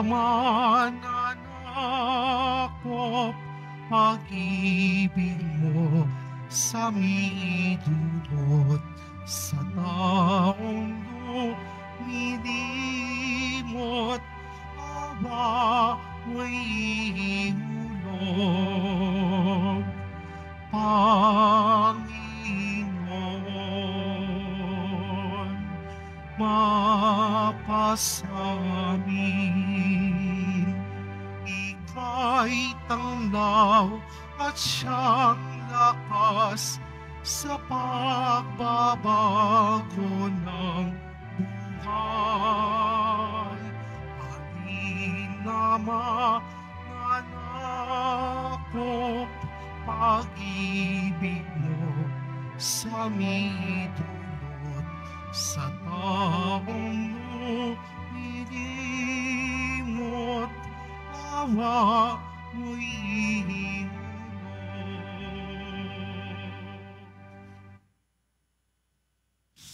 naman, anak ko, pag-ibig mo sa midulot sa taong lumilimot, awa mo'y ihulog. Panginoon, mapasamin. Ika'y tanglaw at siyang lakas sa pagbabago ng buhay. Alinama na nakop pag-ibig mo sa midro sa taong lumilimot awa mo'y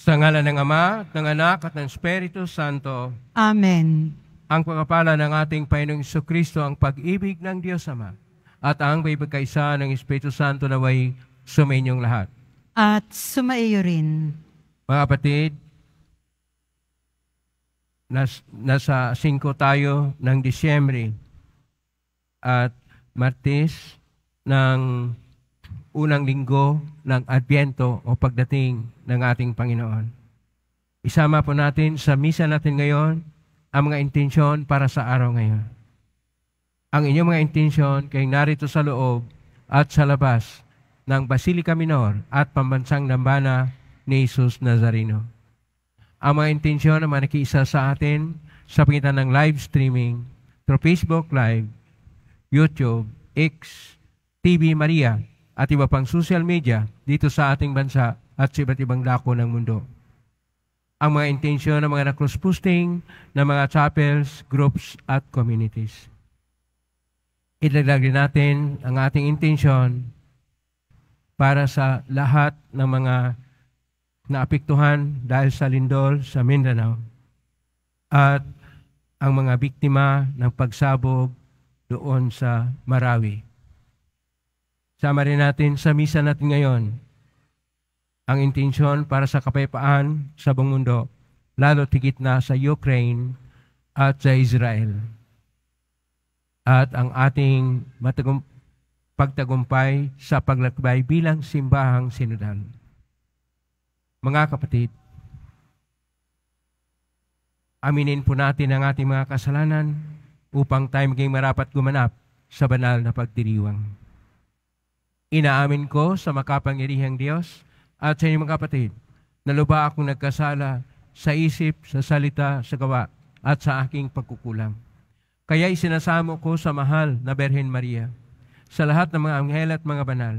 Sa ngala ng Ama, ng Anak, at ng Espiritu Santo. Amen. Ang pagkapala ng ating Panginoong Iso Kristo, ang pag-ibig ng Diyos Ama, at ang may pagkaisa ng Espiritu Santo na way sumainyong lahat. At sumaiyo rin. Mga kapatid, nas, nasa 5 tayo ng Disyembre at Martes ng unang linggo ng Adbyento o pagdating ng ating Panginoon. Isama po natin sa misa natin ngayon ang mga intensyon para sa araw ngayon. Ang inyong mga intensyon kayong narito sa loob at sa labas ng Basilica Minor at Pambansang Nambana ni Jesus Nazareno. Ang mga intensyon na manikiisa sa atin sa pingitan ng live streaming through Facebook Live, YouTube, X, TV Maria, at iba pang social media dito sa ating bansa at sa iba't ibang dako ng mundo. Ang mga intensyon ng mga na-cross-posting ng mga chapels, groups, at communities idagdag din natin ang ating intensyon para sa lahat ng mga naapektuhan dahil sa lindol sa Mindanao at ang mga biktima ng pagsabog doon sa Marawi. Sama rin natin sa misa natin ngayon ang intensyon para sa kapayapaan sa buong mundo, lalo tigit na sa Ukraine at sa Israel. At ang ating matagum- pagtagumpay sa paglakbay bilang simbahang sinudal. Mga kapatid, aminin po natin ang ating mga kasalanan upang tayo maging marapat gumanap sa banal na pagdiriwang. Inaamin ko sa makapangyarihang Diyos at sa inyong mga kapatid na luba akong nagkasala sa isip, sa salita, sa gawa at sa aking pagkukulang. Kaya isinasamo ko sa mahal na Berhen Maria, sa lahat ng mga anghel at mga banal,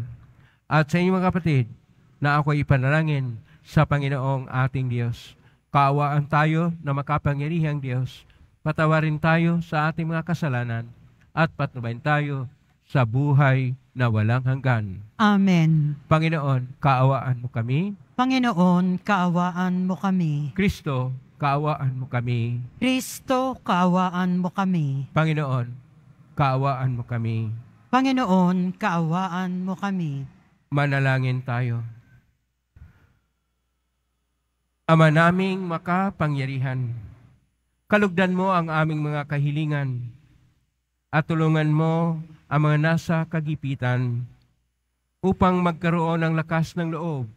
at sa inyong mga kapatid na ako ay ipanalangin sa Panginoong ating Diyos. Kaawaan tayo na makapangyarihang Diyos. Patawarin tayo sa ating mga kasalanan at patnubayin tayo sa buhay na walang hanggan. Amen. Panginoon, kaawaan mo kami. Panginoon, kaawaan mo kami. Kristo, kaawaan mo kami. Kristo, kaawaan mo kami. Panginoon, kaawaan mo kami. Panginoon, kaawaan mo kami. Manalangin tayo. Ama naming makapangyarihan, kalugdan mo ang aming mga kahilingan at tulungan mo ang mga nasa kagipitan upang magkaroon ng lakas ng loob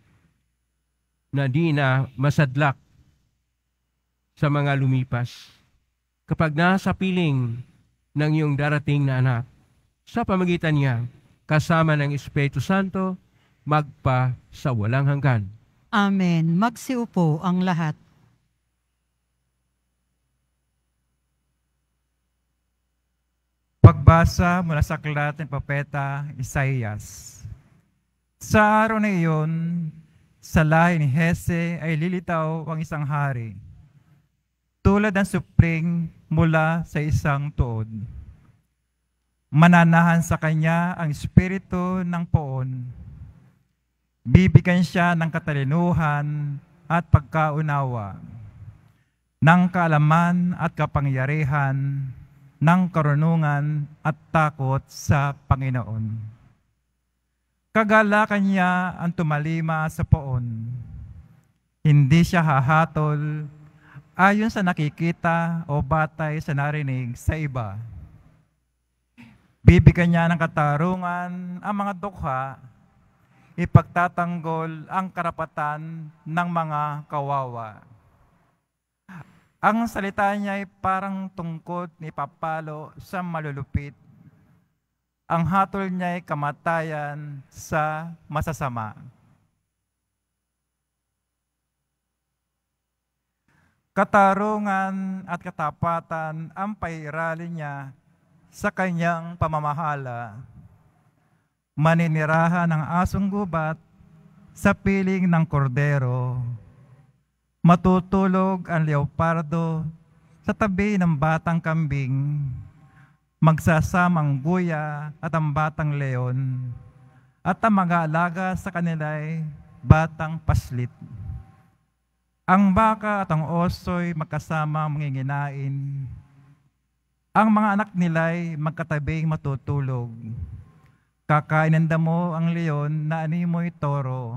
na di na masadlak sa mga lumipas. Kapag nasa piling ng iyong darating na anak, sa pamagitan niya, kasama ng Espiritu Santo, magpa sa walang hanggan. Amen. Magsiupo ang lahat. Pagbasa mula sa aklat ng Papeta Isaias. Sa araw na iyon, sa lahi ni Hese ay lilitaw ang isang hari, tulad ng supring mula sa isang tuod. Mananahan sa kanya ang espiritu ng poon Bibigyan siya ng katalinuhan at pagkaunawa, ng kaalaman at kapangyarihan, ng karunungan at takot sa Panginoon. Kagalakan niya ang tumalima sa poon. Hindi siya hahatol ayon sa nakikita o batay sa narinig sa iba. Bibigyan niya ng katarungan ang mga dukha ipagtatanggol ang karapatan ng mga kawawa. Ang salita niya ay parang tungkod ni Papalo sa malulupit. Ang hatol niya ay kamatayan sa masasama. Katarungan at katapatan ang pairali niya sa kanyang pamamahala maninirahan ng asong gubat sa piling ng kordero. Matutulog ang leopardo sa tabi ng batang kambing, magsasamang guya at ang batang leon, at ang mga alaga sa kanila'y batang paslit. Ang baka at ang osoy magkasama manginginain. Ang mga anak nila'y magkatabing matutulog. Kakainanda mo ang leon na animoy toro.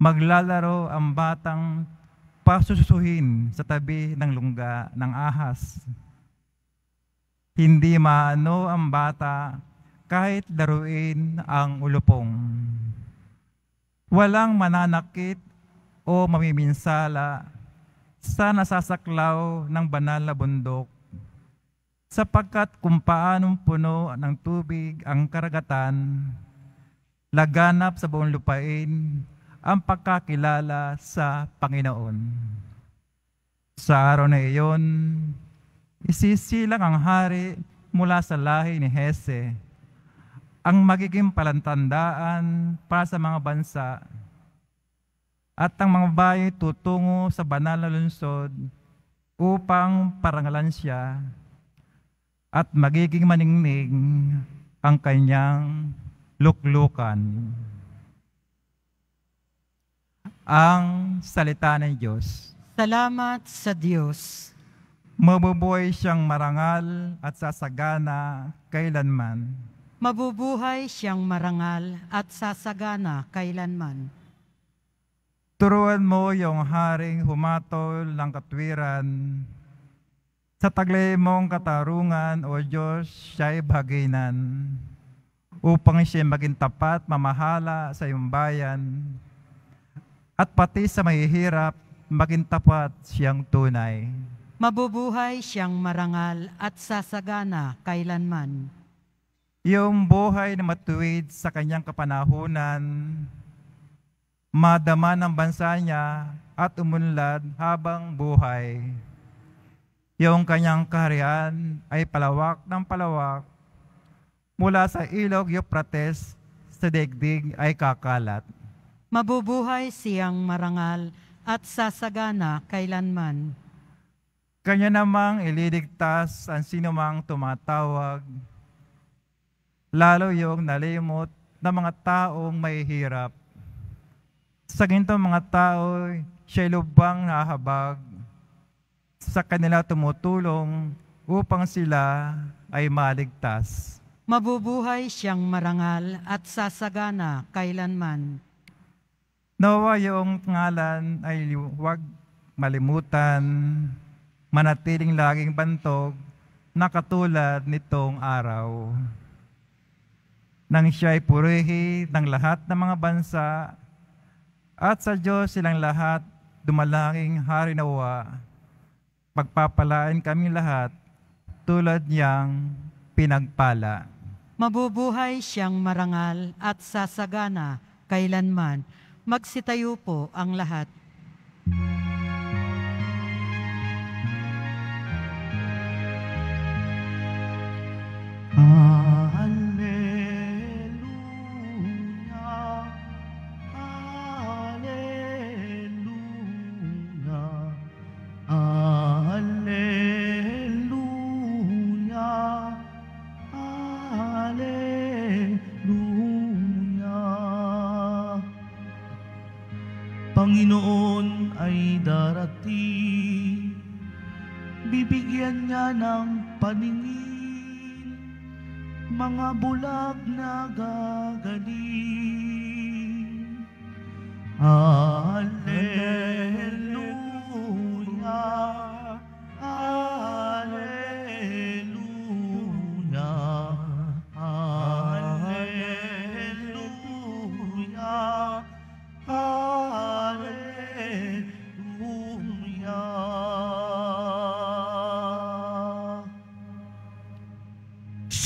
Maglalaro ang batang pasusuhin sa tabi ng lungga ng ahas. Hindi maano ang bata kahit daruin ang ulupong. Walang mananakit o mamiminsala sa nasasaklaw ng banal na bundok sapagkat kung paanong puno ng tubig ang karagatan, laganap sa buong lupain ang pagkakilala sa Panginoon. Sa araw na iyon, isisilang ang hari mula sa lahi ni Hese, ang magiging palantandaan para sa mga bansa at ang mga bayan tutungo sa banal na lunsod upang parangalan siya at magiging maningning ang kanyang luklukan. Ang salita ng Diyos. Salamat sa Diyos. Mabubuhay siyang marangal at sasagana kailanman. Mabubuhay siyang marangal at sasagana kailanman. Turuan mo yung haring humatol ng katwiran sa taglay mong katarungan, O Diyos, siya'y baginan upang siya maging tapat, mamahala sa iyong bayan at pati sa mahihirap, maging tapat siyang tunay. Mabubuhay siyang marangal at sasagana kailanman. Iyong buhay na matuwid sa kanyang kapanahunan, madama ng bansa niya at umunlad habang buhay. Yung kanyang kaharian ay palawak ng palawak mula sa ilog Euphrates sa daigdig ay kakalat. Mabubuhay siyang marangal at sasagana kailanman. Kanya namang ililigtas ang sinumang tumatawag, lalo yung nalimot ng mga taong may hirap. Sa gintong mga tao, siya'y lubang nahabag sa kanila tumutulong upang sila ay maligtas. Mabubuhay siyang marangal at sasagana kailanman. Nawa yung pangalan ay huwag malimutan, manatiling laging bantog na katulad nitong araw. Nang siya ay purihi ng lahat ng mga bansa at sa Diyos silang lahat dumalangin hari nawa pagpapalaan kami lahat tulad niyang pinagpala. Mabubuhay siyang marangal at sasagana kailanman. Magsitayo po ang lahat. Ah.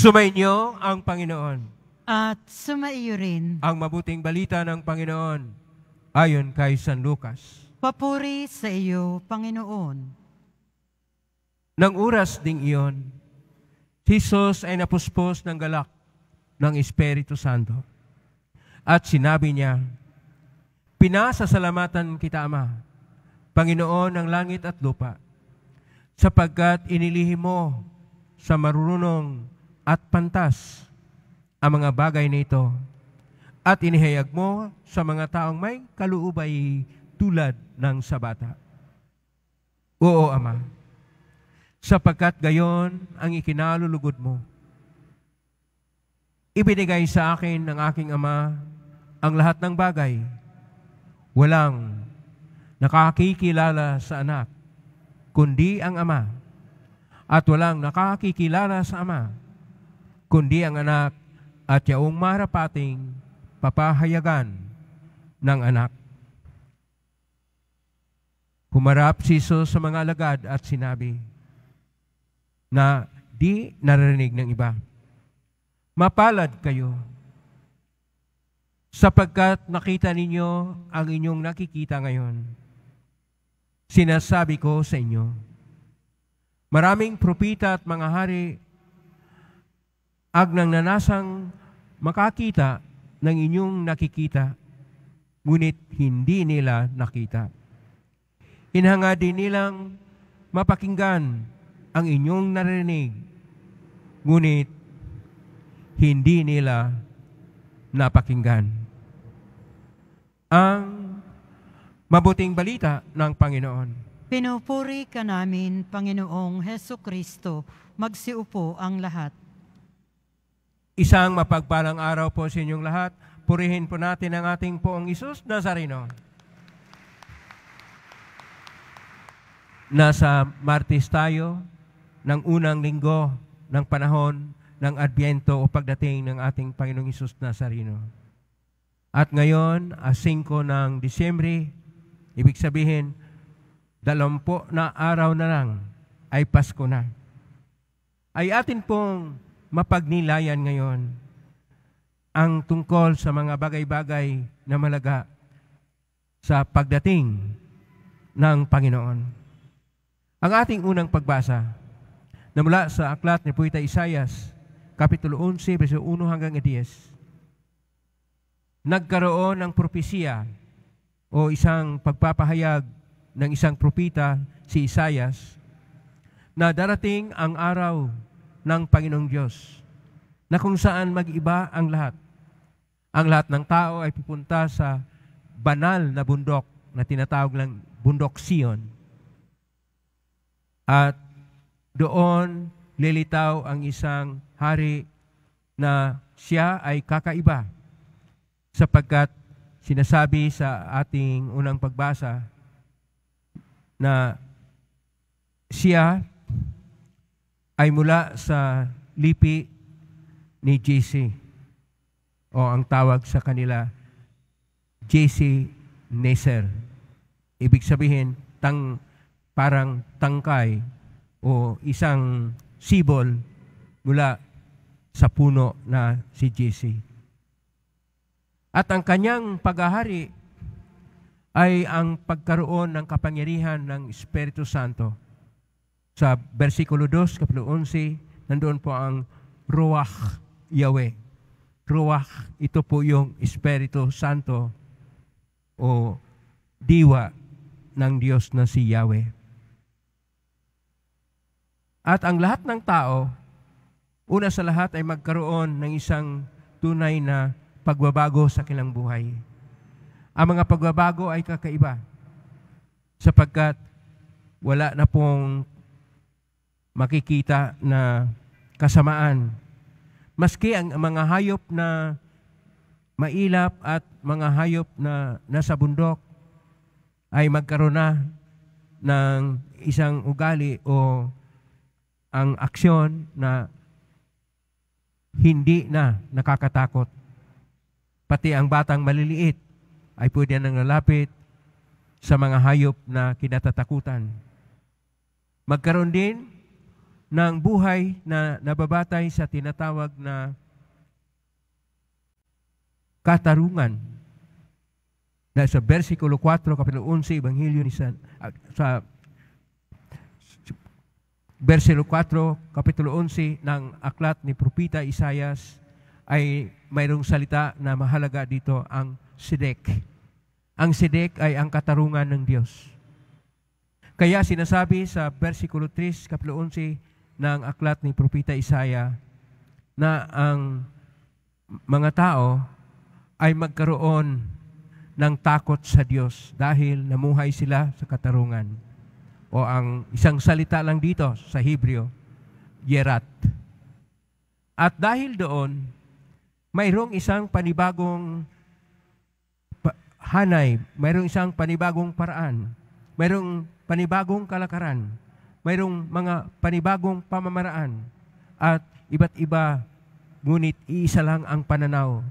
Sumainyo ang Panginoon. At sumaiyo rin. Ang mabuting balita ng Panginoon ayon kay San Lucas. Papuri sa iyo, Panginoon. Nang oras ding iyon, Jesus ay napuspos ng galak ng Espiritu Santo. At sinabi niya, Pinasasalamatan kita, Ama, Panginoon ng langit at lupa, sapagkat inilihi mo sa marunong at pantas ang mga bagay na ito at inihayag mo sa mga taong may kaluubay tulad ng sabata. Oo, Ama sapagkat gayon ang ikinalulugod mo. Ibinigay sa akin ng aking ama ang lahat ng bagay. Walang nakakikilala sa anak, kundi ang ama. At walang nakakikilala sa ama, kundi ang anak at yaong marapating papahayagan ng anak. Humarap si Jesus sa mga alagad at sinabi, na di narinig ng iba. Mapalad kayo sapagkat nakita ninyo ang inyong nakikita ngayon. Sinasabi ko sa inyo, maraming propita at mga hari ang nananasang makakita ng inyong nakikita, ngunit hindi nila nakita. Hinanga din nilang mapakinggan ang inyong narinig, ngunit hindi nila napakinggan. Ang mabuting balita ng Panginoon. Pinupuri ka namin, Panginoong Heso Kristo, magsiupo ang lahat. Isang mapagpalang araw po sa inyong lahat. Purihin po natin ang ating poong Isus Nazareno. Nasa Martis tayo, ng unang linggo ng panahon ng Adbyento o pagdating ng ating Panginoong Isus Nazarino. At ngayon, as ah, 5 ng Disyembre, ibig sabihin, dalawampu na araw na lang ay Pasko na. Ay atin pong mapagnilayan ngayon ang tungkol sa mga bagay-bagay na malaga sa pagdating ng Panginoon. Ang ating unang pagbasa, na mula sa aklat ni Puita Isayas, Kapitulo 11, verso 1 hanggang 10. Nagkaroon ng propesya o isang pagpapahayag ng isang propita, si Isayas, na darating ang araw ng Panginoong Diyos na kung saan mag-iba ang lahat. Ang lahat ng tao ay pupunta sa banal na bundok na tinatawag lang bundok Sion. At doon lilitaw ang isang hari na siya ay kakaiba sapagkat sinasabi sa ating unang pagbasa na siya ay mula sa lipi ni JC o ang tawag sa kanila JC Neser. Ibig sabihin, tang, parang tangkay o isang sibol mula sa puno na si JC. At ang kanyang paghahari ay ang pagkaroon ng kapangyarihan ng Espiritu Santo. Sa versikulo 2, kapitulo 11, nandoon po ang Ruach Yahweh. Ruach, ito po yung Espiritu Santo o diwa ng Diyos na si Yahweh. At ang lahat ng tao, una sa lahat ay magkaroon ng isang tunay na pagbabago sa kilang buhay. Ang mga pagbabago ay kakaiba sapagkat wala na pong makikita na kasamaan. Maski ang mga hayop na mailap at mga hayop na nasa bundok ay magkaroon na ng isang ugali o ang aksyon na hindi na nakakatakot. Pati ang batang maliliit ay pwede nang lalapit sa mga hayop na kinatatakutan. Magkaroon din ng buhay na nababatay sa tinatawag na katarungan. Dahil sa versikulo 4, kapitulo 11, Ebanghelyo ni San, ah, sa versilo 4, kapitulo 11 ng aklat ni Propita Isayas ay mayroong salita na mahalaga dito ang sidek. Ang sidek ay ang katarungan ng Diyos. Kaya sinasabi sa versikulo 3, kapitulo 11 ng aklat ni Propita Isaya na ang mga tao ay magkaroon ng takot sa Diyos dahil namuhay sila sa katarungan o ang isang salita lang dito sa Hebreo, Yerat. At dahil doon, mayroong isang panibagong hanay, mayroong isang panibagong paraan, mayroong panibagong kalakaran, mayroong mga panibagong pamamaraan, at iba't iba, ngunit iisa lang ang pananaw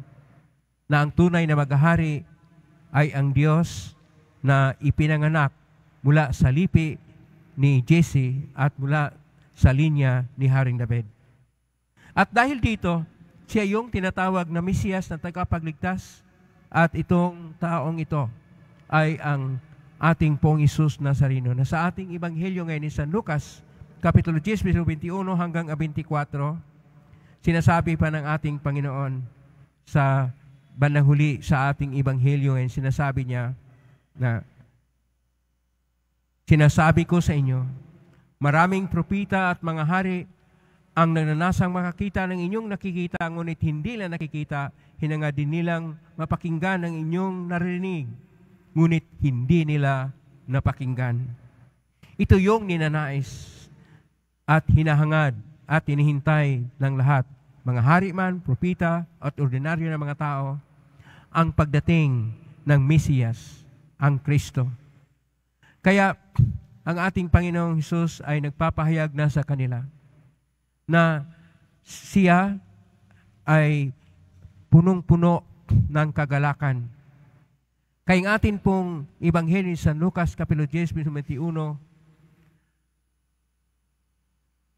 na ang tunay na maghahari ay ang Diyos na ipinanganak mula sa lipi ni Jesse at mula sa linya ni Haring David. At dahil dito, siya yung tinatawag na Mesiyas na tagapagligtas at itong taong ito ay ang ating pong Isus Nazarino na sa ating Ebanghelyo ngayon ni San Lucas, Kapitulo 10, 21 hanggang 24, sinasabi pa ng ating Panginoon sa bandang huli sa ating Ebanghelyo ngayon, sinasabi niya na Sinasabi ko sa inyo, maraming propita at mga hari ang nananasang makakita ng inyong nakikita, ngunit hindi lang nakikita, hinangad din nilang mapakinggan ang inyong narinig, ngunit hindi nila napakinggan. Ito yung ninanais at hinahangad at hinihintay ng lahat, mga hari man, propita at ordinaryo na mga tao, ang pagdating ng Mesiyas, ang Kristo. Kaya ang ating Panginoong Hesus ay nagpapahayag na sa kanila na siya ay punong-puno ng kagalakan. Kaya ang atin pong Ebanghelyo sa Lucas Kapilo 10, 21,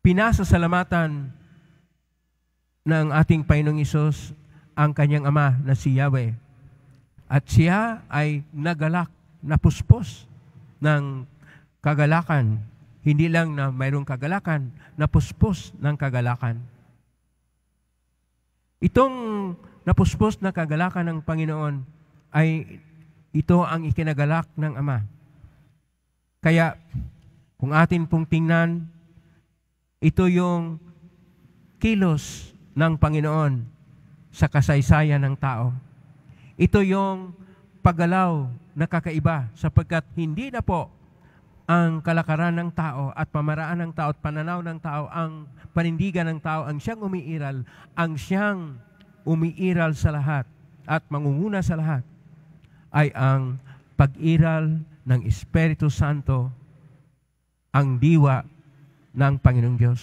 pinasasalamatan ng ating Panginoong Isos ang kanyang ama na si Yahweh. At siya ay nagalak, napuspos ng kagalakan. Hindi lang na mayroong kagalakan, napuspos ng kagalakan. Itong napuspos na kagalakan ng Panginoon ay ito ang ikinagalak ng Ama. Kaya kung atin pong tingnan, ito yung kilos ng Panginoon sa kasaysayan ng tao. Ito yung paggalaw nakakaiba sapagkat hindi na po ang kalakaran ng tao at pamaraan ng tao at pananaw ng tao, ang panindigan ng tao, ang siyang umiiral, ang siyang umiiral sa lahat at mangunguna sa lahat ay ang pag-iral ng Espiritu Santo, ang diwa ng Panginoong Diyos.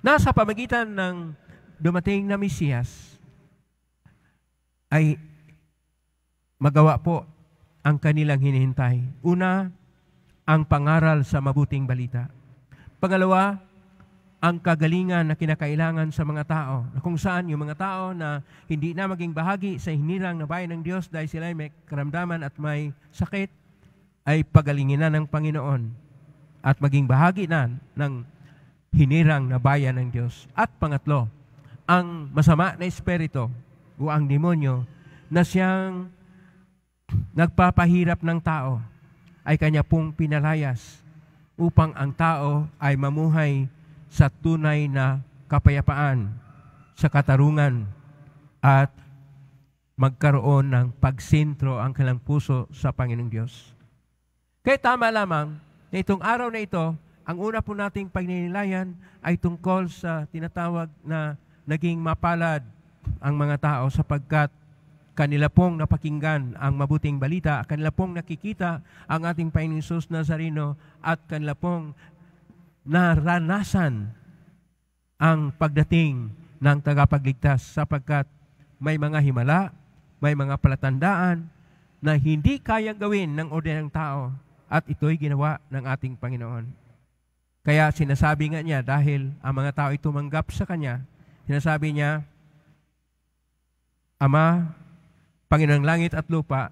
Nasa pamagitan ng dumating na Mesiyas, ay magawa po ang kanilang hinihintay. Una, ang pangaral sa mabuting balita. Pangalawa, ang kagalingan na kinakailangan sa mga tao, na kung saan yung mga tao na hindi na maging bahagi sa hinirang na bayan ng Diyos dahil sila ay may karamdaman at may sakit, ay pagalingin na ng Panginoon at maging bahagi na ng hinirang na bayan ng Diyos. At pangatlo, ang masama na espiritu o ang demonyo na siyang nagpapahirap ng tao ay kanya pong pinalayas upang ang tao ay mamuhay sa tunay na kapayapaan, sa katarungan, at magkaroon ng pagsintro ang kanilang puso sa Panginoong Diyos. Kaya tama lamang na itong araw na ito, ang una po nating pagninilayan ay tungkol sa tinatawag na naging mapalad ang mga tao sapagkat kanila pong napakinggan ang mabuting balita, kanila pong nakikita ang ating Panginoon Isus Nazareno at kanila pong naranasan ang pagdating ng tagapagligtas sapagkat may mga himala, may mga palatandaan na hindi kayang gawin ng ordinaryong tao at ito'y ginawa ng ating Panginoon. Kaya sinasabi nga niya dahil ang mga tao ay tumanggap sa Kanya, sinasabi niya, Ama, Panginoong langit at lupa,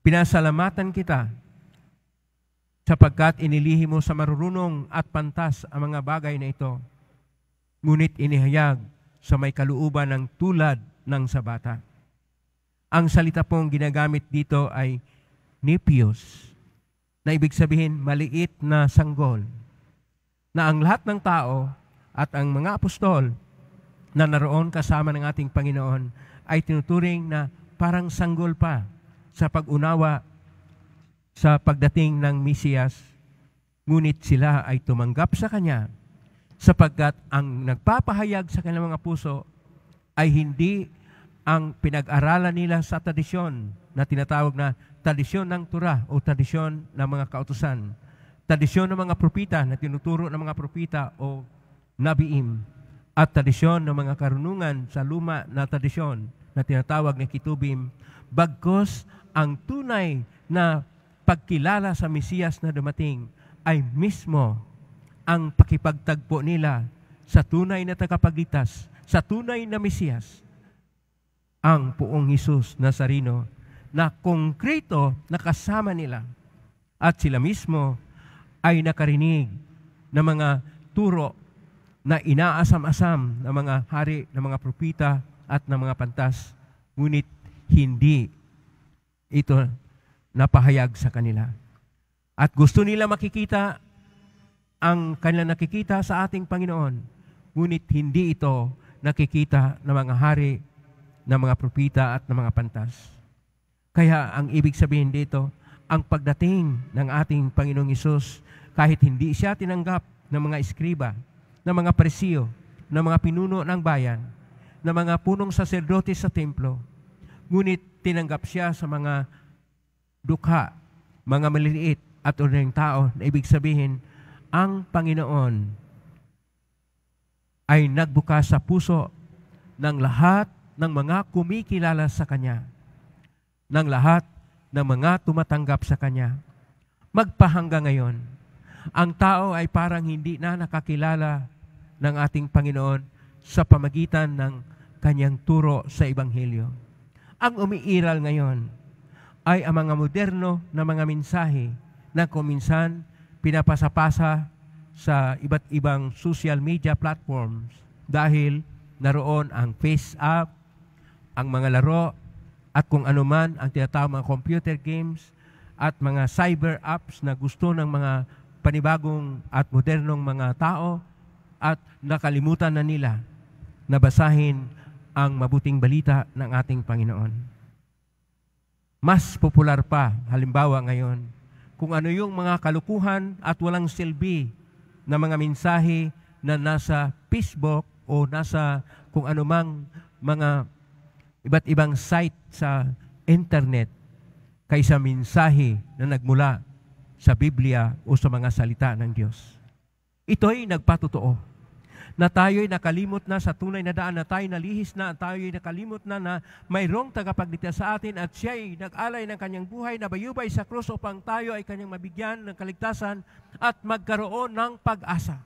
pinasalamatan kita sapagkat inilihi mo sa marurunong at pantas ang mga bagay na ito, ngunit inihayag sa may kaluuban ng tulad ng sabata. Ang salita pong ginagamit dito ay nipios, na ibig sabihin maliit na sanggol, na ang lahat ng tao at ang mga apostol na naroon kasama ng ating Panginoon ay tinuturing na parang sanggol pa sa pag-unawa sa pagdating ng Mesiyas. Ngunit sila ay tumanggap sa Kanya sapagkat ang nagpapahayag sa kanilang mga puso ay hindi ang pinag-aralan nila sa tradisyon na tinatawag na tradisyon ng Torah o tradisyon ng mga kautusan, tradisyon ng mga propita na tinuturo ng mga propita o nabiim at tradisyon ng mga karunungan sa luma na tradisyon na tinatawag na kitubim, bagkos ang tunay na pagkilala sa Mesiyas na dumating ay mismo ang pakipagtagpo nila sa tunay na tagapaglitas, sa tunay na Mesiyas, ang puong Hesus Nazarino na konkreto nakasama nila at sila mismo ay nakarinig ng mga turo na inaasam-asam ng mga hari, ng mga propita at ng mga pantas. Ngunit hindi ito napahayag sa kanila. At gusto nila makikita ang kanila nakikita sa ating Panginoon. Ngunit hindi ito nakikita ng mga hari, ng mga propita at ng mga pantas. Kaya ang ibig sabihin dito, ang pagdating ng ating Panginoong Isus, kahit hindi siya tinanggap ng mga eskriba, ng mga presiyo, ng mga pinuno ng bayan, ng mga punong saserdote sa templo. Ngunit tinanggap siya sa mga dukha, mga maliliit at ordinaryong tao na ibig sabihin, ang Panginoon ay nagbukas sa puso ng lahat ng mga kumikilala sa Kanya, ng lahat ng mga tumatanggap sa Kanya. Magpahanga ngayon, ang tao ay parang hindi na nakakilala ng ating Panginoon sa pamagitan ng kanyang turo sa Ebanghelyo. Ang umiiral ngayon ay ang mga moderno na mga mensahe na kuminsan pinapasapasa sa iba't ibang social media platforms dahil naroon ang face app, ang mga laro, at kung anuman ang tinatawag mga computer games at mga cyber apps na gusto ng mga panibagong at modernong mga tao at nakalimutan na nila na basahin ang mabuting balita ng ating Panginoon. Mas popular pa, halimbawa ngayon, kung ano yung mga kalukuhan at walang silbi na mga mensahe na nasa Facebook o nasa kung anumang mga iba't ibang site sa internet kaysa mensahe na nagmula sa Biblia o sa mga salita ng Diyos. Ito ay nagpatotoo na tayo'y nakalimot na sa tunay na daan, na tayo nalihis na, tayo'y nakalimot na na mayroong tagapagligtas sa atin at siya'y nag-alay ng kanyang buhay, na bayubay sa krus upang tayo ay kanyang mabigyan ng kaligtasan at magkaroon ng pag-asa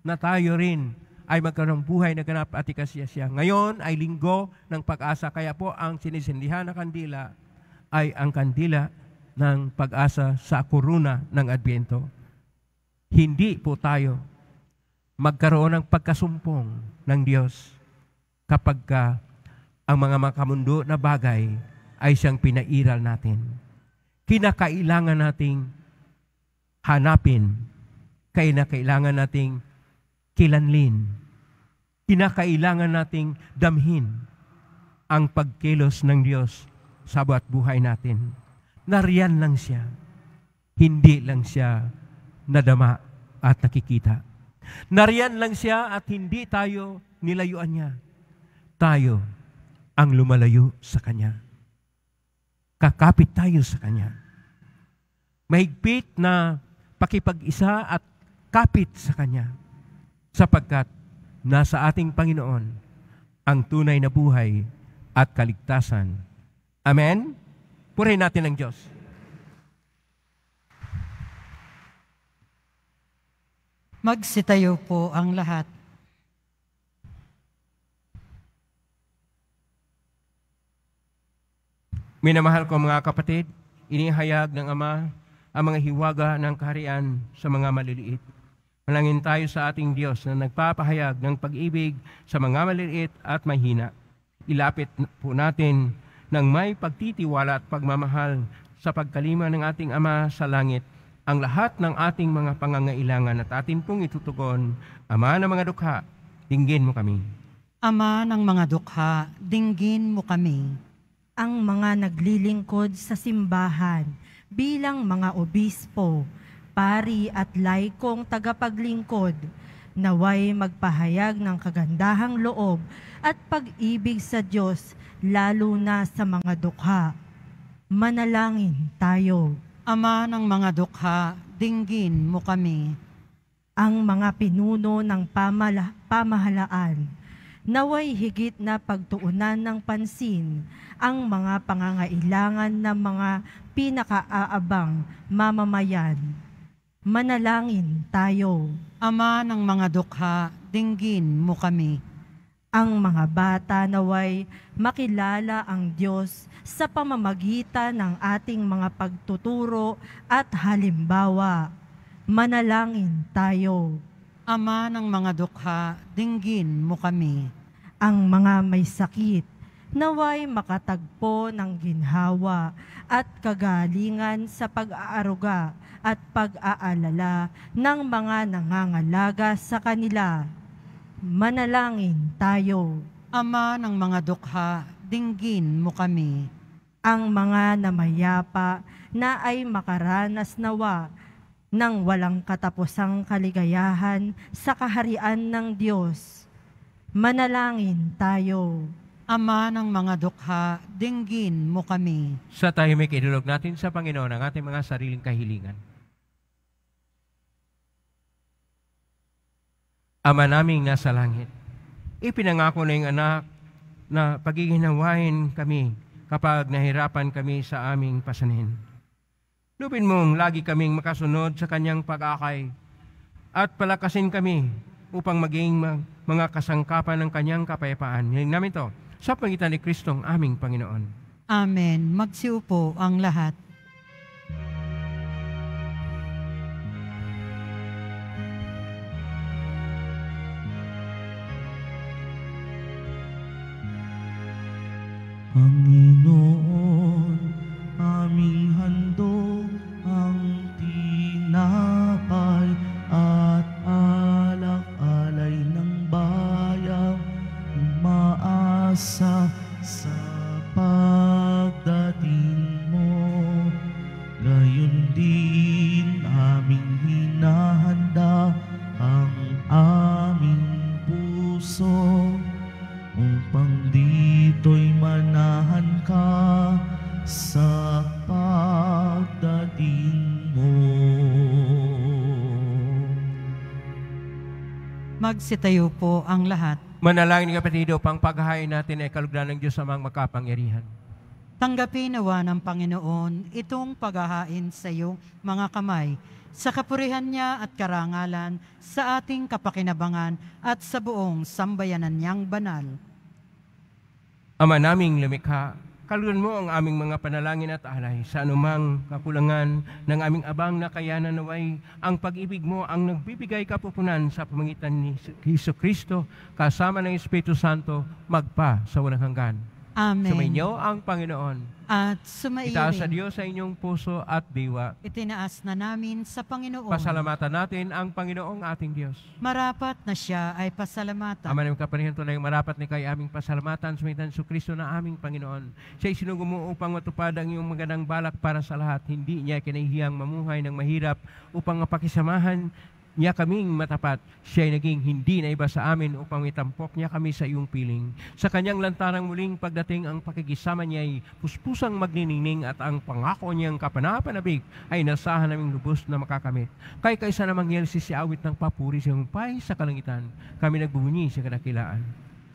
na tayo rin ay magkaroon ng buhay na ganap at ikasiyasya. Ngayon ay linggo ng pag-asa, kaya po ang sinisindihan na kandila ay ang kandila ng pag-asa sa kuruna ng Adbyento. Hindi po tayo magkaroon ng pagkasumpong ng Diyos kapag ka ah, ang mga makamundo na bagay ay siyang pinairal natin. Kinakailangan nating hanapin. Kinakailangan nating kilanlin. Kinakailangan nating damhin ang pagkilos ng Diyos sa buhat buhay natin. Nariyan lang siya. Hindi lang siya nadama at nakikita. Nariyan lang siya at hindi tayo nilayuan niya. Tayo ang lumalayo sa Kanya. Kakapit tayo sa Kanya. Mahigpit na pakipag-isa at kapit sa Kanya. Sapagkat nasa ating Panginoon ang tunay na buhay at kaligtasan. Amen? Purihin natin ang Diyos. Magsitayo po ang lahat. Minamahal ko mga kapatid, inihayag ng Ama ang mga hiwaga ng kaharian sa mga maliliit. Malangin tayo sa ating Diyos na nagpapahayag ng pag-ibig sa mga maliliit at mahina. Ilapit po natin ng may pagtitiwala at pagmamahal sa pagkalima ng ating Ama sa langit ang lahat ng ating mga pangangailangan at atin pong itutugon. Ama ng mga dukha, dinggin mo kami. Ama ng mga dukha, dinggin mo kami. Ang mga naglilingkod sa simbahan bilang mga obispo, pari at laikong tagapaglingkod, naway magpahayag ng kagandahang loob at pag-ibig sa Diyos, lalo na sa mga dukha. Manalangin tayo. Ama ng mga dukha, dinggin mo kami. Ang mga pinuno ng pamala, pamahalaan, naway higit na pagtuunan ng pansin ang mga pangangailangan ng mga pinakaaabang mamamayan. Manalangin tayo. Ama ng mga dukha, dinggin mo kami ang mga bata naway makilala ang Diyos sa pamamagitan ng ating mga pagtuturo at halimbawa. Manalangin tayo. Ama ng mga dukha, dinggin mo kami. Ang mga may sakit, naway makatagpo ng ginhawa at kagalingan sa pag-aaruga at pag-aalala ng mga nangangalaga sa kanila Manalangin tayo. Ama ng mga dukha, dinggin mo kami. Ang mga namayapa na ay makaranas nawa ng walang katapusang kaligayahan sa kaharian ng Diyos. Manalangin tayo. Ama ng mga dukha, dinggin mo kami. Sa tahimik, inulog natin sa Panginoon ang ating mga sariling kahilingan. Ama naming nasa langit, ipinangako na yung anak na pagiginawain kami kapag nahirapan kami sa aming pasanin. Lubin mong lagi kaming makasunod sa kanyang pag-akay at palakasin kami upang maging mga kasangkapan ng kanyang kapayapaan. Ngayon namin to sa pagitan ni Kristong aming Panginoon. Amen. Magsiupo ang lahat. の Sitayo po ang lahat. Manalangin kapatid upang paghahain natin ay kalugdan ng Diyos sa mga makapangyarihan. Tanggapin nawa ng Panginoon itong paghahain sa iyong mga kamay sa kapurihan niya at karangalan sa ating kapakinabangan at sa buong sambayanan niyang banal. Ama naming lumikha, Kalgan mo ang aming mga panalangin at alay sa anumang kakulangan ng aming abang na kayanan naway. Ang pag-ibig mo ang nagbibigay kapupunan sa pamagitan ni Kristo Kristo kasama ng Espiritu Santo magpa sa walang hanggan. Amen. Sumainyo ang Panginoon. At sumailing. Itaas sa Diyos sa inyong puso at diwa. Itinaas na namin sa Panginoon. Pasalamatan natin ang Panginoong ating Diyos. Marapat na siya ay pasalamatan. Amen ng kapanihan tunay, marapat ni kay aming pasalamatan sa mitan su Kristo na aming Panginoon. Siya'y sinugo mo upang matupad ang iyong magandang balak para sa lahat. Hindi niya kinahihiyang mamuhay ng mahirap upang mapakisamahan niya kaming matapat. Siya ay naging hindi na iba sa amin upang itampok niya kami sa iyong piling. Sa kanyang lantarang muling pagdating ang pakikisama niya ay puspusang magniningning at ang pangako niyang kapanapanabik ay nasahan naming lubos na makakamit. Kay kaysa namang yelsi si awit ng papuri sa iyong pay sa kalangitan, kami nagbubunyi sa kadakilaan.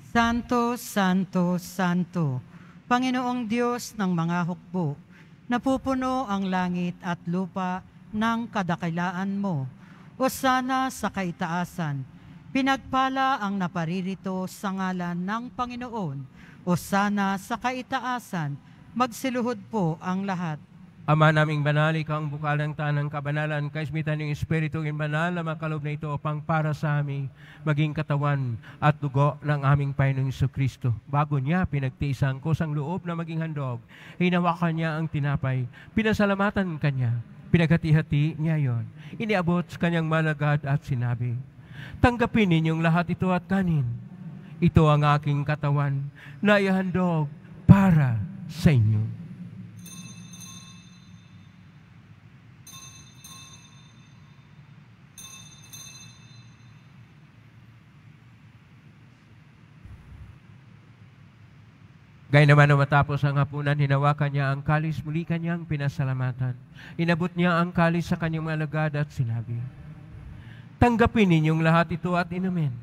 Santo, Santo, Santo, Panginoong Diyos ng mga hukbo, napupuno ang langit at lupa ng kadakilaan mo o sana sa kaitaasan. Pinagpala ang naparirito sa ngalan ng Panginoon o sana sa kaitaasan. Magsiluhod po ang lahat. Ama naming banal, ikaw bukal ng tanang kabanalan, kaismitan ng Espiritu ng banal na makalob na ito upang para sa aming maging katawan at dugo ng aming Panginoong Iso Kristo. Bago niya, pinagtisang ko sang loob na maging handog, hinawakan niya ang tinapay, pinasalamatan kanya Pinaghati-hati niya yon. Iniabot sa kanyang malagad at sinabi, Tanggapin ninyong lahat ito at kanin. Ito ang aking katawan na ihandog para sa inyo. Gaya naman na matapos ang hapunan, hinawakan niya ang kalis, muli kanyang pinasalamatan. Inabot niya ang kalis sa kanyang alagad at sinabi, Tanggapin ninyong lahat ito at inumin.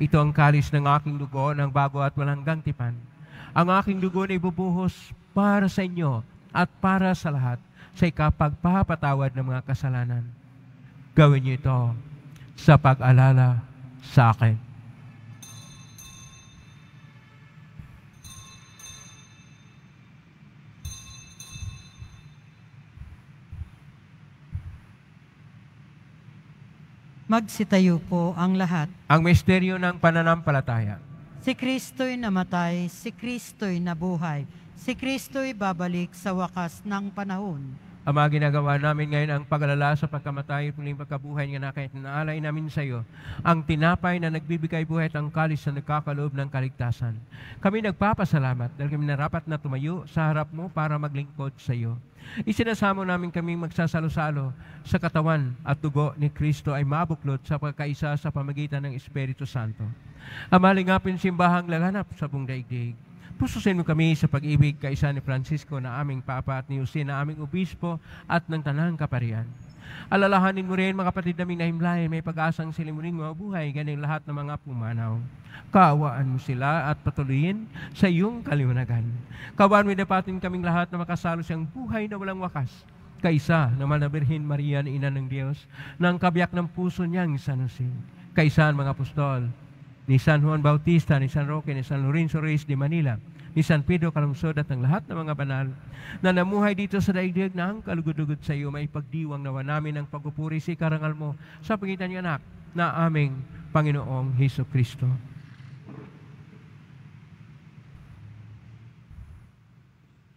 Ito ang kalis ng aking dugo ng bago at walang gantipan. Ang aking dugo na ibubuhos para sa inyo at para sa lahat sa ikapagpapatawad ng mga kasalanan. Gawin niyo ito sa pag-alala sa akin. Magsitayo po ang lahat. Ang misteryo ng pananampalataya. Si Kristo'y namatay, si Kristo'y nabuhay, si Kristo'y babalik sa wakas ng panahon. Ama, ginagawa namin ngayon ang pag sa pagkamatay at muling pagkabuhay nga na kahit naalay namin sa iyo, ang tinapay na nagbibigay buhay at ang kalis na nagkakaloob ng kaligtasan. Kami nagpapasalamat dahil kami narapat na tumayo sa harap mo para maglingkod sa iyo. Isinasamo namin kaming magsasalo-salo sa katawan at dugo ni Kristo ay mabuklod sa pagkaisa sa pamagitan ng Espiritu Santo. Ama, Amalingapin simbahang laganap sa buong daigdig Pususin mo kami sa pag-ibig kaisa ni Francisco na aming Papa at ni Jose na aming Obispo at ng Tanang Kaparian. Alalahanin mo rin mga kapatid naming na may pag-asang silimunin mo buhay, ganyan lahat ng mga pumanaw. Kaawaan mo sila at patuloyin sa iyong kaliwanagan. Kawan mo dapatin kaming lahat na makasalo siyang buhay na walang wakas kaysa na Birhin Maria na Ina ng Diyos, ng kabiyak ng puso niyang sanusin. Kaysa mga apostol, ni San Juan Bautista, ni San Roque, ni San Lorenzo Reyes de Manila, ni San Pedro Kalamsod at ng lahat ng mga banal na namuhay dito sa daigdig ng kalugudugod sa iyo, may pagdiwang nawa namin ang pagpupuri si karangal mo sa pangitan ng anak na aming Panginoong Heso Kristo.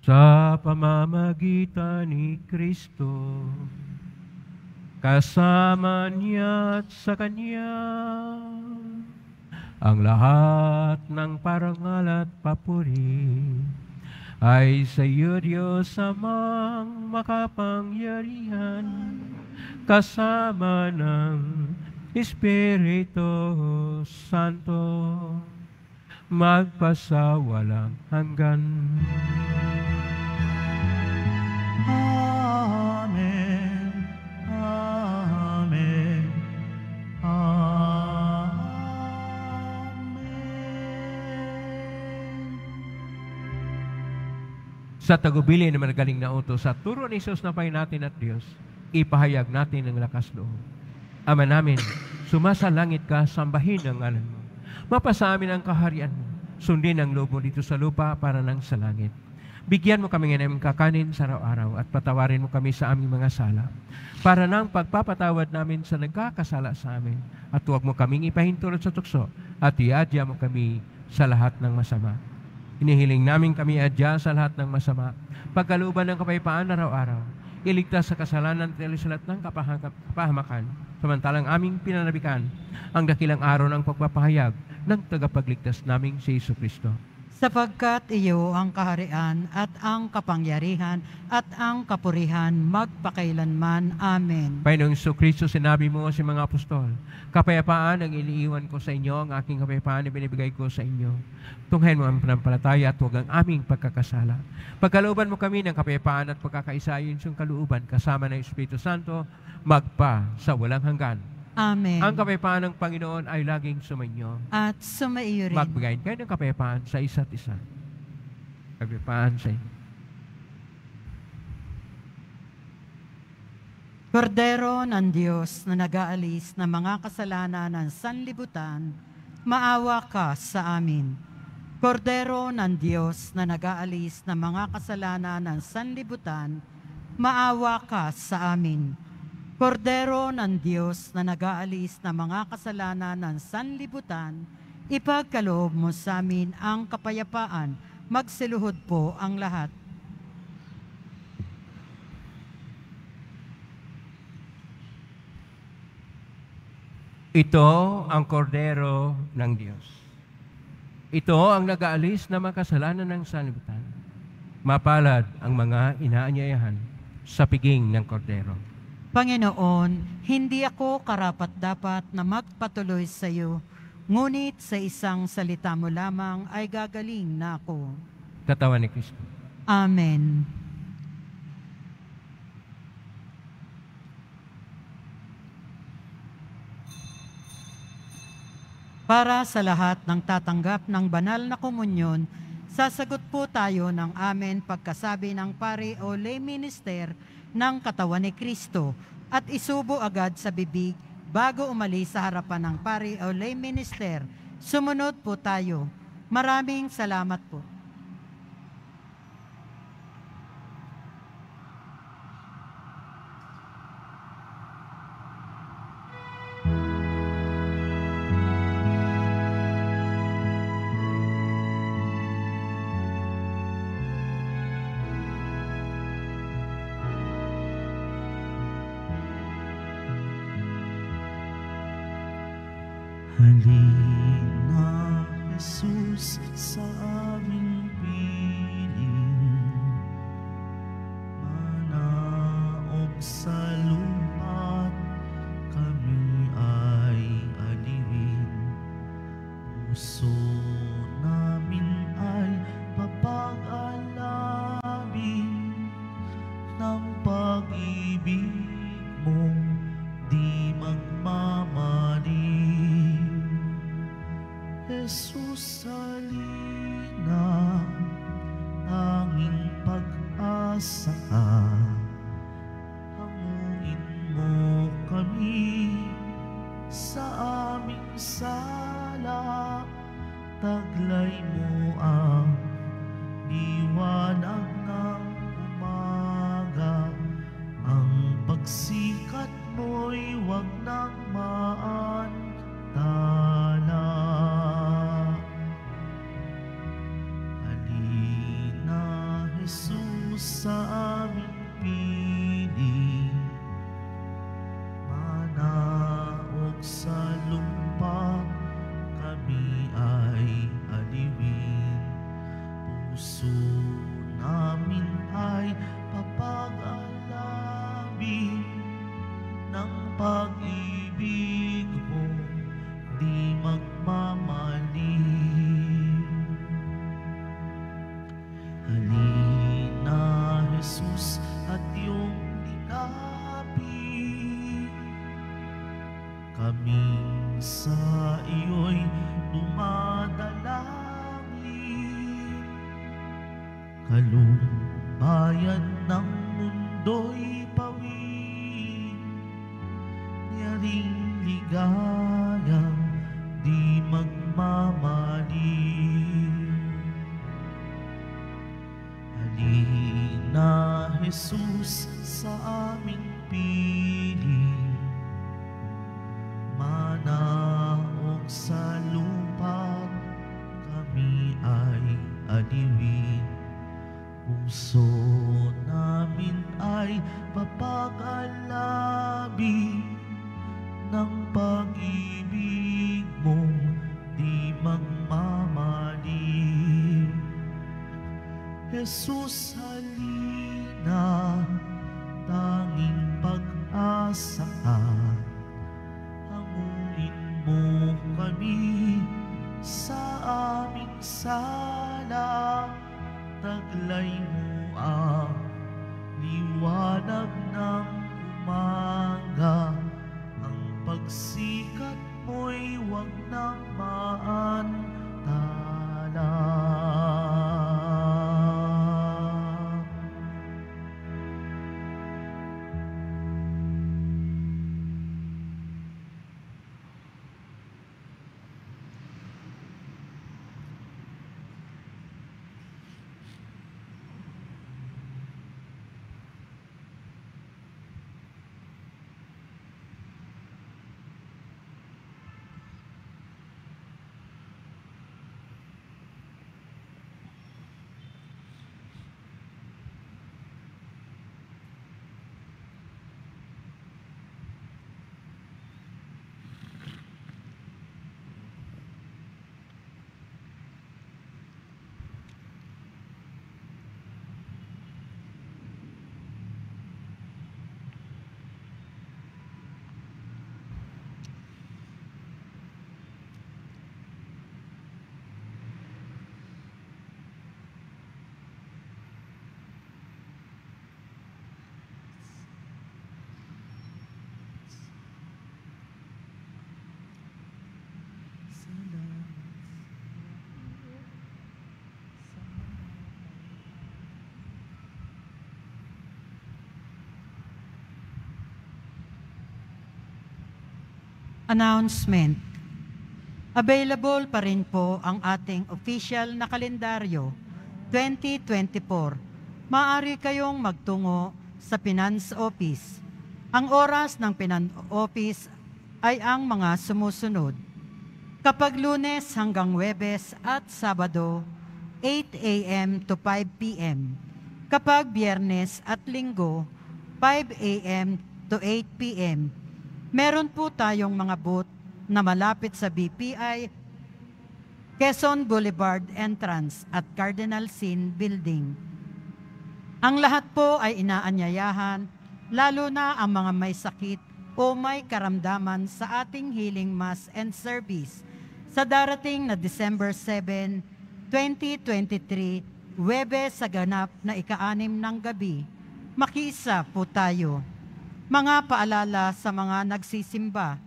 Sa pamamagitan ni Kristo, kasama niya at sa Kanya, ang lahat ng parangal at papuri ay sa iyo, Diyos, amang makapangyarihan kasama ng Espiritu Santo magpasawalang hanggan. sa tagubili ng magaling na utos. Sa turo ni Jesus na natin at Diyos, ipahayag natin ang lakas loob. Ama namin, sumasa langit ka, sambahin ang ngalan mo. Mapasa amin ang kaharian mo. Sundin ang loob mo dito sa lupa para nang sa langit. Bigyan mo kami ng kakanin sa araw-araw at patawarin mo kami sa aming mga sala para nang pagpapatawad namin sa nagkakasala sa amin at huwag mo kaming ipahintulot sa tukso at iadya mo kami sa lahat ng masama. Inihiling namin kami adya sa lahat ng masama, pagkaluban ng kapayapaan araw-araw, iligtas sa kasalanan at ilisulat ng kapahamakan, samantalang aming pinanabikan ang dakilang araw ng pagpapahayag ng tagapagligtas naming si Yesu Kristo sapagkat iyo ang kaharian at ang kapangyarihan at ang kapurihan magpakailanman. Amen. Panginoong so Kristo, sinabi mo sa mga apostol, kapayapaan ang iniiwan ko sa inyo, ang aking kapayapaan na binibigay ko sa inyo. Tunghayan mo ang panampalataya at huwag ang aming pagkakasala. Pagkalooban mo kami ng kapayapaan at pagkakaisa, yun yung kaluuban kasama ng Espiritu Santo, magpa sa walang hanggan. Amen. Ang kapayapaan ng Panginoon ay laging sumainyo. At sumaiyo rin. Magbigay kayo ng kapayapaan sa isa't isa. Kapayapaan sa inyo. Kordero ng Diyos na nag-aalis ng mga kasalanan ng sanlibutan, maawa ka sa amin. Kordero ng Diyos na nag-aalis ng mga kasalanan ng sanlibutan, maawa ka sa amin. Kordero ng Diyos na nagaalis ng mga kasalanan ng sanlibutan, ipagkaloob mo sa amin ang kapayapaan. Magsiluhod po ang lahat. Ito ang kordero ng Diyos. Ito ang nagaalis mga kasalanan ng sanlibutan. Mapalad ang mga inaanyayahan sa piging ng kordero. Panginoon, hindi ako karapat-dapat na magpatuloy sa iyo, ngunit sa isang salita mo lamang ay gagaling na ako. Katawan ni Kristo. Amen. Para sa lahat ng tatanggap ng banal na komunyon, sasagot po tayo ng amen pagkasabi ng pari o lay minister ng katawan ni Kristo at isubo agad sa bibig bago umalis sa harapan ng pari o lay minister. Sumunod po tayo. Maraming salamat po. Halina, Jesus, sa amin be Jesus halina, tanging pag asa hanguin mo kami sa Announcement Available pa rin po ang ating official na kalendaryo 2024. Maaari kayong magtungo sa Finance Office. Ang oras ng Finance Office ay ang mga sumusunod. Kapag lunes hanggang Webes at Sabado, 8 a.m. to 5 p.m. Kapag biyernes at linggo, 5 a.m. to 8 p.m meron po tayong mga booth na malapit sa BPI, Quezon Boulevard Entrance at Cardinal Sin Building. Ang lahat po ay inaanyayahan, lalo na ang mga may sakit o may karamdaman sa ating healing mass and service sa darating na December 7, 2023, Webe sa ganap na ika-anim ng gabi. Makiisa po tayo mga paalala sa mga nagsisimba.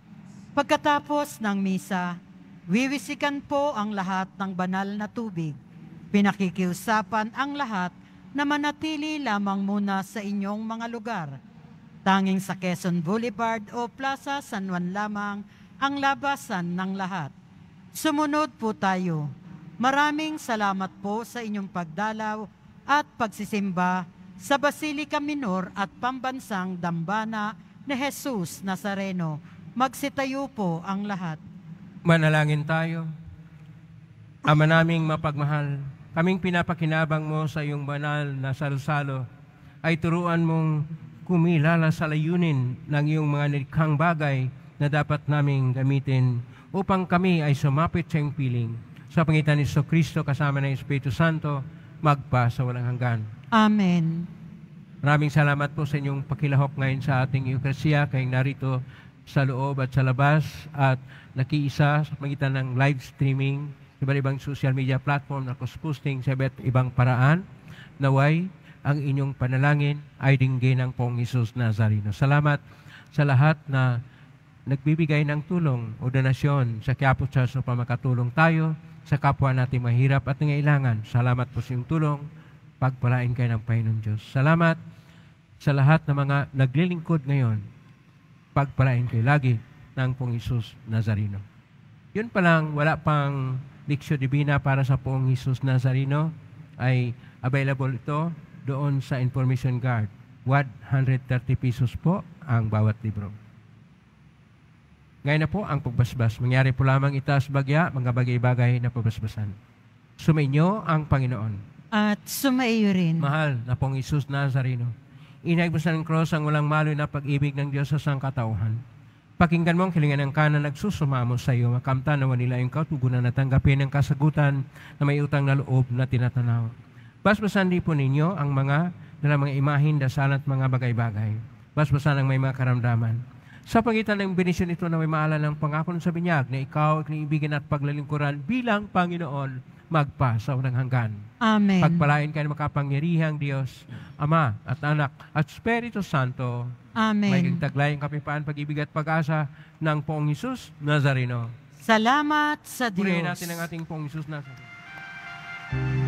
Pagkatapos ng misa, wiwisikan po ang lahat ng banal na tubig. Pinakikiusapan ang lahat na manatili lamang muna sa inyong mga lugar. Tanging sa Quezon Boulevard o Plaza San Juan lamang ang labasan ng lahat. Sumunod po tayo. Maraming salamat po sa inyong pagdalaw at pagsisimba sa Basilica Minor at Pambansang Dambana ni Jesus Nazareno. Magsitayo po ang lahat. Manalangin tayo. Ama naming mapagmahal, kaming pinapakinabang mo sa iyong banal na salsalo ay turuan mong kumilala sa layunin ng iyong mga nilikhang bagay na dapat naming gamitin upang kami ay sumapit sa iyong piling. Sa pangitan ni Kristo kasama ng Espiritu Santo, magpa sa walang hanggan. Amen. Maraming salamat po sa inyong pakilahok ngayon sa ating Eukaristiya, kayong narito sa loob at sa labas at nakiisa sa magitan ng live streaming, sa iba't ibang social media platform na posting sa iba't ibang paraan. Naway, ang inyong panalangin ay dinggin ng Pong Isus Nazareno. Salamat sa lahat na nagbibigay ng tulong o donasyon sa Quiapo Church upang makatulong tayo sa kapwa natin mahirap at nangailangan. Salamat po sa iyong tulong pagpalain kayo ng Panginoon Diyos. Salamat sa lahat ng mga naglilingkod ngayon. Pagpalain kayo lagi ng Pong Isus Nazareno. Yun pa lang, wala pang Diksyo Divina para sa Pong Isus Nazareno ay available ito doon sa information Guard. 130 pesos po ang bawat libro. Ngayon na po ang pagbasbas. Mangyari po lamang itaas bagya, mga bagay-bagay na pabasbasan. Sumainyo ang Panginoon at sumaiyo rin. Mahal na pong Isus Nazareno, inagbas na ng cross ang walang maloy na pag-ibig ng Diyos sa sangkatauhan. Pakinggan mo ang kilingan ng kanan nagsusumamo sa iyo, makamta nawa nila yung kautugunan na tanggapin ng kasagutan na may utang na loob na tinatanaw. Basbasan din po ninyo ang mga na mga imahin, dasal at mga bagay-bagay. Basbasan ang may mga karamdaman sa pangitan ng binisyon ito na may maala ng pangako ng sabinyag na ikaw at kiniibigin at paglalingkuran bilang Panginoon magpasaw ng hanggan. Amen. Pagpalain kayo ng makapangyarihang Diyos, Ama at Anak at Espiritu Santo. Amen. Maging taglay ang kapipaan, pag-ibig at pag-asa ng Poong Isus Nazareno. Salamat sa Diyos. Purihin natin ang ating Poong Isus Nazareno.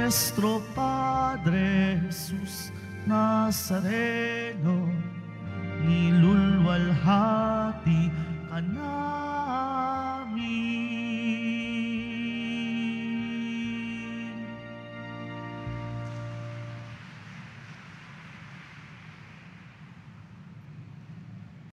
nuestro Padre Jesús Nazareno, nilulwalhati ka namin.